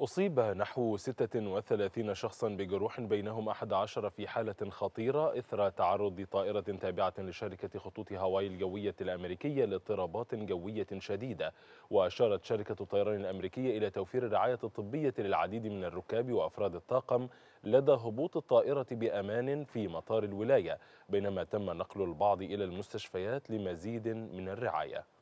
أصيب نحو 36 شخصا بجروح بينهم 11 في حالة خطيرة إثر تعرض طائرة تابعة لشركة خطوط هاواي الجوية الأمريكية لاضطرابات جوية شديدة وأشارت شركة الطيران الأمريكية إلى توفير الرعاية الطبية للعديد من الركاب وأفراد الطاقم لدى هبوط الطائرة بأمان في مطار الولاية بينما تم نقل البعض إلى المستشفيات لمزيد من الرعاية